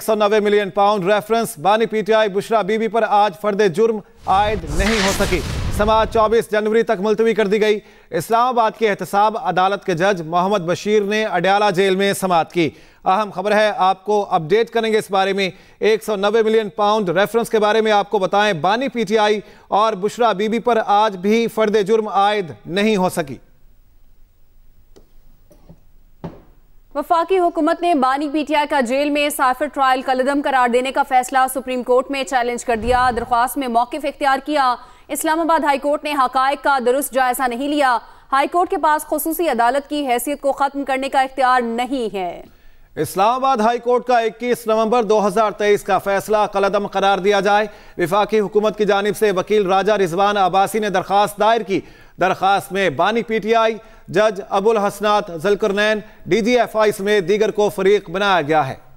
एक सौ million pound reference बानी पीटीआई बुशरा बीबी पर आज फर्द जुर्म आयद नहीं हो सकी समाज 24 जनवरी तक मुलतवी कर दी गई इस्लामाबाद के एहतसाब अदालत के जज मोहम्मद बशीर ने अडयाला जेल में समाप्त की अहम खबर है आपको अपडेट करेंगे इस बारे में 190 मिलियन पाउंड रेफरेंस के बारे में आपको बताएं बानी पीटीआई और बुशरा बीबी पर आज भी फर्द जुर्म आयद नहीं हो सकी वफाकी हुकूमत ने बानी पीटीआई का जेल में साइफर ट्रायल कलदम करार देने का फैसला सुप्रीम कोर्ट में चैलेंज कर दिया दरख्वास्त में मौकफ इख्तियार किया इस्लामाबाद हाई कोर्ट ने हकायक का दुरुस्त जायजा नहीं लिया हाई कोर्ट के पास खसूसी अदालत की हैसियत को ख़त्म करने का इख्तियार नहीं है इस्लामाबाद हाई कोर्ट का 21 नवंबर 2023 का फैसला कलदम करार दिया जाए विफाकी हुकूमत की जानब से वकील राजा रिजवान अब्बासी ने दरख्वास्त दायर की दरख्वास्त में बानी पीटीआई जज अबुल हसनात जलकरनैन डीजीएफआई समेत दीगर को फरीक बनाया गया है